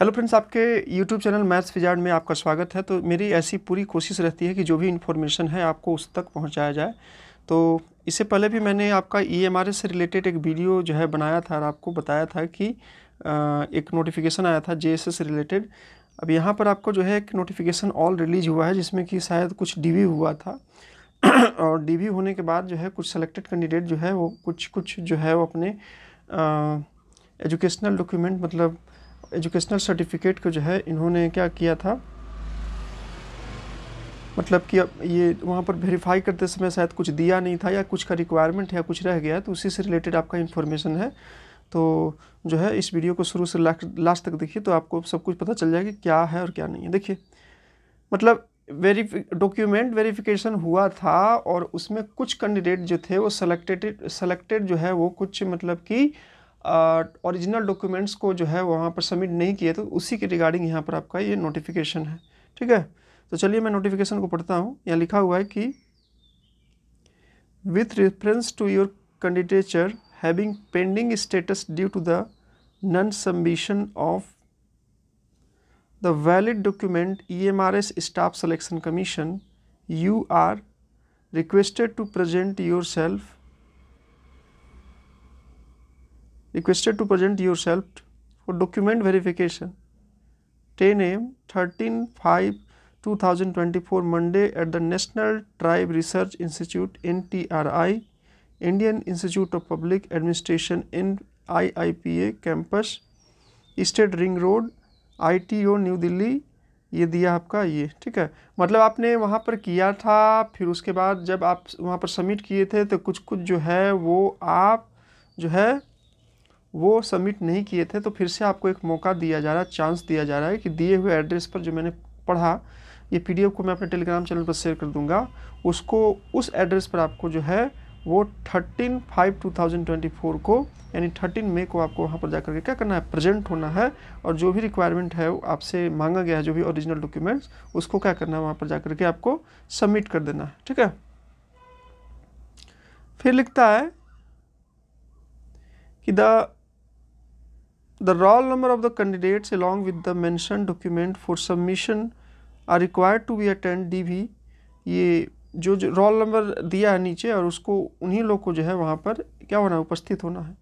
hello friends आपके YouTube channel maths wizard में आपका स्वागत है तो मेरी ऐसी पूरी कोशिश रहती है कि जो भी इन्फॉर्मेशन है आपको उस तक पहुंचाया जाए तो इससे पहले भी मैंने आपका ई e से रिलेटेड एक वीडियो जो है बनाया था और आपको बताया था कि एक नोटिफिकेशन आया था जे से रिलेटेड अब यहाँ पर आपको जो है एक नोटिफिकेशन ऑल रिलीज हुआ है जिसमें कि शायद कुछ डी हुआ था और डी होने के बाद जो है कुछ सेलेक्टेड कैंडिडेट जो है वो कुछ कुछ जो है वो अपने एजुकेशनल डॉक्यूमेंट मतलब एजुकेशनल सर्टिफिकेट को जो है इन्होंने क्या किया था मतलब कि ये वहाँ पर वेरीफाई करते समय शायद कुछ दिया नहीं था या कुछ का रिक्वायरमेंट या कुछ रह गया तो उसी से रिलेटेड आपका इन्फॉर्मेशन है तो जो है इस वीडियो को शुरू से लास्ट तक देखिए तो आपको सब कुछ पता चल जाएगा क्या है और क्या नहीं है देखिए मतलब वेरीफि डॉक्यूमेंट वेरीफिकेशन हुआ था और उसमें कुछ कैंडिडेट जो थे वो सेलेक्टेड सेलेक्टेड जो है वो कुछ मतलब कि ओरिजिनल डॉक्यूमेंट्स को जो है वहाँ पर सबमिट नहीं किया तो उसी के रिगार्डिंग यहाँ पर आपका ये नोटिफिकेशन है ठीक है तो चलिए मैं नोटिफिकेशन को पढ़ता हूँ यहाँ लिखा हुआ है कि with reference to your candidature having pending status due to the non submission of the valid document E M R S staff selection commission you are requested to present yourself requested to present yourself for document verification 10 am 13 5 2024 Monday at the National Tribe Research Institute NTRI Indian Institute of Public Administration in IIPA campus State Ring Road ITO New Delhi ये दिया आपका ये ठीक है मतलब आपने वहाँ पर किया था फिर उसके बाद जब आप वहाँ पर सबमिट किए थे तो कुछ कुछ जो है वो आप जो है वो सबमिट नहीं किए थे तो फिर से आपको एक मौका दिया जा रहा है चांस दिया जा रहा है कि दिए हुए एड्रेस पर जो मैंने पढ़ा ये पी को मैं अपने टेलीग्राम चैनल पर शेयर कर दूंगा उसको उस एड्रेस पर आपको जो है वो thirteen five two thousand twenty four को यानी थर्टीन मई को आपको वहाँ पर जा करके क्या करना है प्रेजेंट होना है और जो भी रिक्वायरमेंट है आपसे मांगा गया है जो भी ओरिजिनल डॉक्यूमेंट्स उसको क्या करना है वहाँ पर जा करके आपको सबमिट कर देना है ठीक है फिर लिखता है कि the The roll number of the candidates along with the mentioned document for submission are required to be attend DV ये जो, जो रोल नंबर दिया है नीचे और उसको उन्हीं लोग को जो है वहाँ पर क्या होना है उपस्थित होना है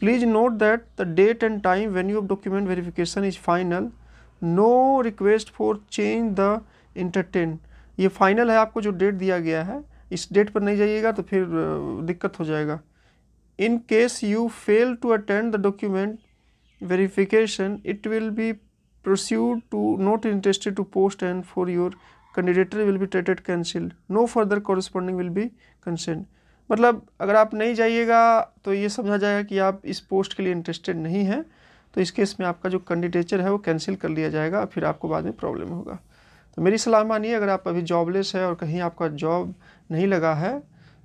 please note that the date and time venue of document verification is final no request for change the entertain ये फाइनल है आपको जो डेट दिया गया है इस डेट पर नहीं जाइएगा तो फिर दिक्कत हो जाएगा in case you fail to attend the document verification it will be pursued to not interested to post and for your candidature will be treated cancel no further corresponding will be consent मतलब अगर आप नहीं जाइएगा तो ये समझा जाएगा कि आप इस पोस्ट के लिए इंटरेस्टेड नहीं हैं तो इस केस में आपका जो कैंडिडेचर है वो कैंसिल कर लिया जाएगा फिर आपको बाद में प्रॉब्लम होगा तो मेरी सलाह मानिए अगर आप अभी जॉबलेस है और कहीं आपका जॉब नहीं लगा है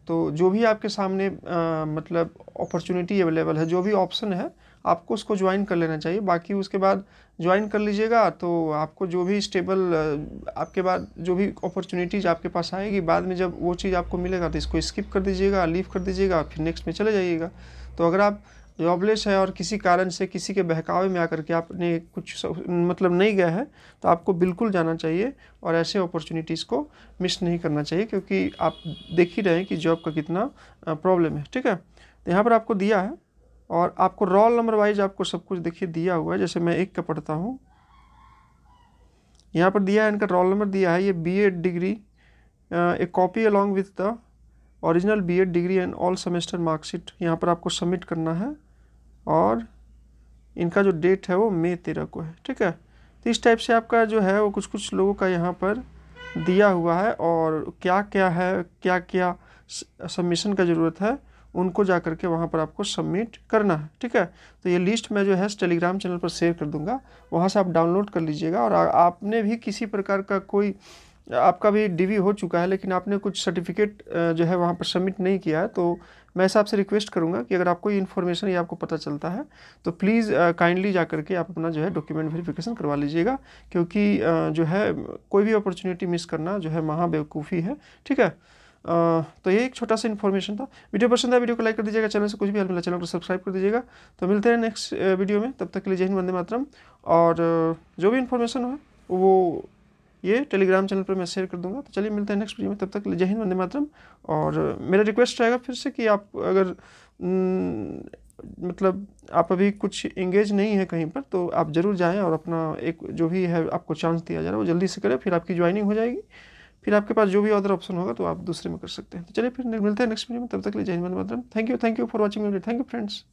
तो जो भी आपके सामने आ, मतलब अपॉर्चुनिटी अवेलेबल है जो भी ऑप्शन है आपको उसको ज्वाइन कर लेना चाहिए बाकी उसके बाद ज्वाइन कर लीजिएगा तो आपको जो भी स्टेबल आपके बाद जो भी अपॉर्चुनिटीज़ आपके पास आएगी बाद में जब वो चीज़ आपको मिलेगा तो इसको स्किप कर दीजिएगा लीव कर दीजिएगा फिर नेक्स्ट में चले जाइएगा तो अगर आप जॉबलेस है और किसी कारण से किसी के बहकावे में आकर के आपने कुछ मतलब नहीं गया है तो आपको बिल्कुल जाना चाहिए और ऐसे अपॉर्चुनिटीज़ को मिस नहीं करना चाहिए क्योंकि आप देख ही रहे हैं कि जॉब का कितना प्रॉब्लम है ठीक है तो यहाँ पर आपको दिया है और आपको रोल नंबर वाइज आपको सब कुछ देखिए दिया हुआ है जैसे मैं एक का पढ़ता हूँ यहाँ पर दिया है इनका रोल नंबर दिया है ये B degree a copy along with the original B degree and all semester marksheet यहाँ पर आपको सबमिट करना है और इनका जो डेट है वो मई तेरह को है ठीक है तो इस टाइप से आपका जो है वो कुछ कुछ लोगों का यहाँ पर दिया हुआ है और क्या क्या है क्या क्या सबमिशन का ज़रूरत है उनको जा करके वहाँ पर आपको सबमिट करना है ठीक है तो ये लिस्ट मैं जो है टेलीग्राम चैनल पर शेयर कर दूँगा वहाँ से आप डाउनलोड कर लीजिएगा और आपने भी किसी प्रकार का कोई आपका भी डीवी हो चुका है लेकिन आपने कुछ सर्टिफिकेट जो है वहाँ पर सबमिट नहीं किया है तो मैं हिसाब आपसे रिक्वेस्ट करूँगा कि अगर आपको ये इन्फॉर्मेशन या आपको पता चलता है तो प्लीज़ काइंडली जा करके आप अपना जो है डॉक्यूमेंट वेरिफिकेशन करवा लीजिएगा क्योंकि जो है कोई भी अपॉर्चुनिटी मिस करना जो है महाबेवकूफ़ी है ठीक है तो ये एक छोटा सा इन्फॉर्मेशन था वीडियो पसंद आया वीडियो को लाइक कर दीजिएगा चैनल से कुछ भी हेल्प मिला चैनल को सब्सक्राइब कर दीजिएगा तो मिलते हैं नेक्स्ट वीडियो में तब तक के लिए जय हिंद वंदे मातरम और जो भी इन्फॉर्मेशन है वो ये टेलीग्राम चैनल पर मैं शेयर कर दूंगा तो चलिए मिलते हैं नेक्स्ट वीडियो में तब तक जय हिंद वंदे मातरम और मेरा रिक्वेस्ट रहेगा फिर से कि आप अगर मतलब आप अभी कुछ इंगेज नहीं है कहीं पर तो आप ज़रूर जाएँ और अपना एक जो भी है आपको चांस दिया जा रहा है वो जल्दी से करें फिर आपकी ज्वाइनिंग हो जाएगी फिर आपके पास जो भी अदर ऑप्शन होगा तो आप दूसरे में कर सकते हैं तो चलिए फिर मिलते हैं नेक्स्ट वीडियो में तब तक लिए जय हिंद मदरम thank you thank you for watching thank you friends